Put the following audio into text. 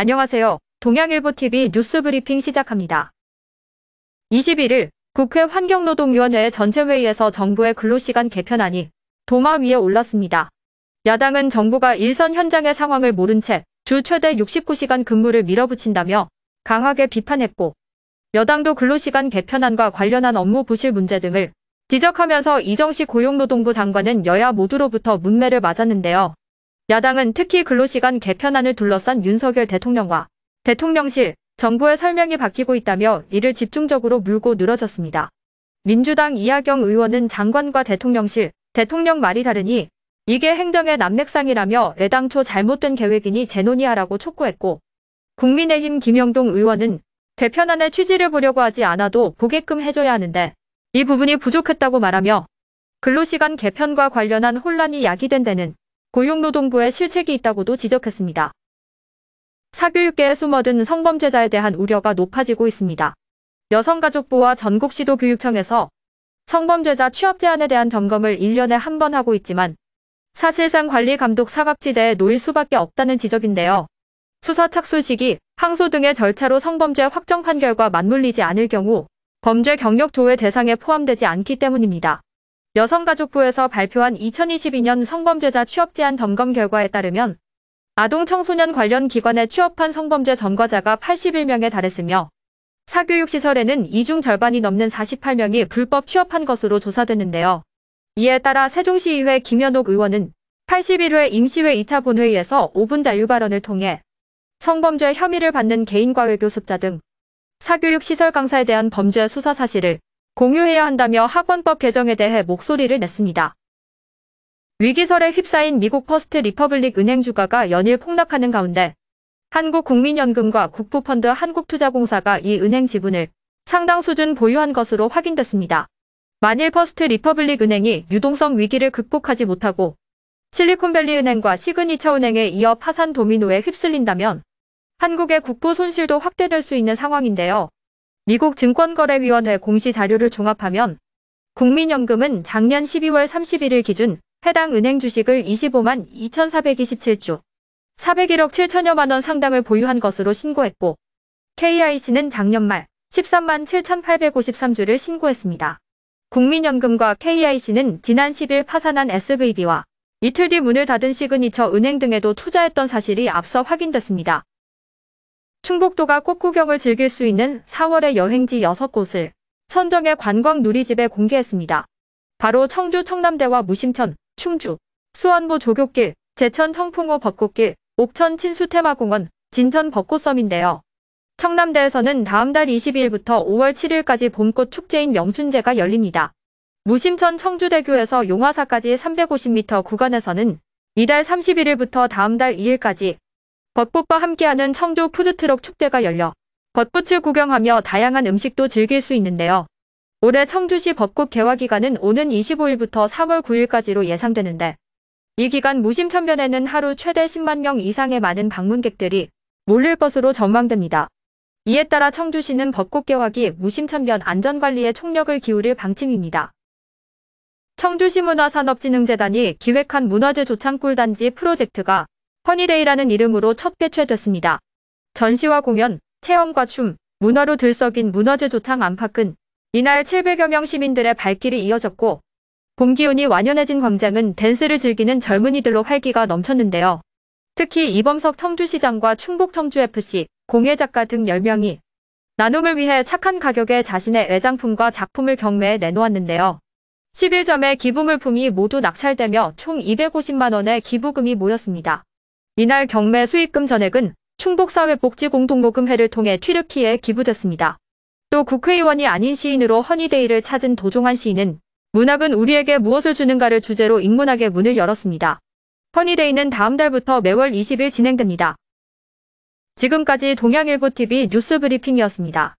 안녕하세요. 동양일보TV 뉴스브리핑 시작합니다. 21일 국회 환경노동위원회 전체회의에서 정부의 근로시간 개편안이 도마 위에 올랐습니다. 야당은 정부가 일선 현장의 상황을 모른 채 주 최대 69시간 근무를 밀어붙인다며 강하게 비판했고 여당도 근로시간 개편안과 관련한 업무 부실 문제 등을 지적하면서 이정식 고용노동부 장관은 여야 모두로부터 문매를 맞았는데요. 야당은 특히 근로시간 개편안을 둘러싼 윤석열 대통령과 대통령실, 정부의 설명이 바뀌고 있다며 이를 집중적으로 물고 늘어졌습니다. 민주당 이하경 의원은 장관과 대통령실, 대통령 말이 다르니 이게 행정의 난맥상이라며 애당초 잘못된 계획이니 재논의하라고 촉구했고 국민의힘 김영동 의원은 개편안의 취지를 보려고 하지 않아도 보게끔 해줘야 하는데 이 부분이 부족했다고 말하며 근로시간 개편과 관련한 혼란이 야기된 데는 고용노동부의 실책이 있다고도 지적했습니다. 사교육계에 숨어든 성범죄자에 대한 우려가 높아지고 있습니다. 여성가족부와 전국시도교육청에서 성범죄자 취업 제한에 대한 점검을 1년에 한 번 하고 있지만 사실상 관리감독 사각지대에 놓일 수밖에 없다는 지적인데요. 수사 착수 시기, 항소 등의 절차로 성범죄 확정 판결과 맞물리지 않을 경우 범죄 경력 조회 대상에 포함되지 않기 때문입니다. 여성가족부에서 발표한 2022년 성범죄자 취업 제한 점검 결과에 따르면 아동 청소년 관련 기관에 취업한 성범죄 전과자가 81명에 달했으며 사교육시설에는 이중 절반이 넘는 48명이 불법 취업한 것으로 조사됐는데요. 이에 따라 세종시의회 김현옥 의원은 81회 임시회 2차 본회의에서 5분 자유 발언을 통해 성범죄 혐의를 받는 개인과외 교습자 등 사교육시설 강사에 대한 범죄 수사 사실을 공유해야 한다며 학원법 개정에 대해 목소리를 냈습니다. 위기설에 휩싸인 미국 퍼스트 리퍼블릭 은행 주가가 연일 폭락하는 가운데 한국국민연금과 국부펀드 한국투자공사가 이 은행 지분을 상당 수준 보유한 것으로 확인됐습니다. 만일 퍼스트 리퍼블릭 은행이 유동성 위기를 극복하지 못하고 실리콘밸리 은행과 시그니처 은행에 이어 파산 도미노에 휩쓸린다면 한국의 국부 손실도 확대될 수 있는 상황인데요. 미국 증권거래위원회 공시 자료를 종합하면 국민연금은 작년 12월 31일 기준 해당 은행 주식을 25만 2,427주 401억 7천여만 원 상당을 보유한 것으로 신고했고 KIC는 작년 말 13만 7,853주를 신고했습니다. 국민연금과 KIC는 지난 10일 파산한 SVB와 이틀 뒤 문을 닫은 시그니처 은행 등에도 투자했던 사실이 앞서 확인됐습니다. 충북도가 꽃구경을 즐길 수 있는 4월의 여행지 6곳을 선정의 관광 누리집에 공개했습니다. 바로 청주 청남대와 무심천, 충주, 수원부 조교길, 제천 청풍호 벚꽃길, 옥천 친수테마공원, 진천 벚꽃섬인데요. 청남대에서는 다음 달 22일부터 5월 7일까지 봄꽃 축제인 영순제가 열립니다. 무심천 청주대교에서 용화사까지 350m 구간에서는 이달 31일부터 다음 달 2일까지 벚꽃과 함께하는 청주 푸드트럭 축제가 열려 벚꽃을 구경하며 다양한 음식도 즐길 수 있는데요. 올해 청주시 벚꽃 개화 기간은 오는 25일부터 3월 9일까지로 예상되는데 이 기간 무심천변에는 하루 최대 10만 명 이상의 많은 방문객들이 몰릴 것으로 전망됩니다. 이에 따라 청주시는 벚꽃 개화기 무심천변 안전관리에 총력을 기울일 방침입니다. 청주시문화산업진흥재단이 기획한 문화재 조창 꿀단지 프로젝트가 허니데이라는 이름으로 첫 개최됐습니다. 전시와 공연, 체험과 춤, 문화로 들썩인 문화재조탕 안팎은 이날 700여 명 시민들의 발길이 이어졌고 봄 기운이 완연해진 광장은 댄스를 즐기는 젊은이들로 활기가 넘쳤는데요. 특히 이범석 청주시장과 충북 청주FC, 공예작가 등 10명이 나눔을 위해 착한 가격에 자신의 애장품과 작품을 경매에 내놓았는데요. 11점의 기부물품이 모두 낙찰되며 총 250만원의 기부금이 모였습니다. 이날 경매 수익금 전액은 충북사회복지공동모금회를 통해 튀르키에 기부됐습니다. 또 국회의원이 아닌 시인으로 허니데이를 찾은 도종환 시인은 문학은 우리에게 무엇을 주는가를 주제로 인문학의 문을 열었습니다. 허니데이는 다음 달부터 매월 20일 진행됩니다. 지금까지 동양일보TV 뉴스브리핑이었습니다.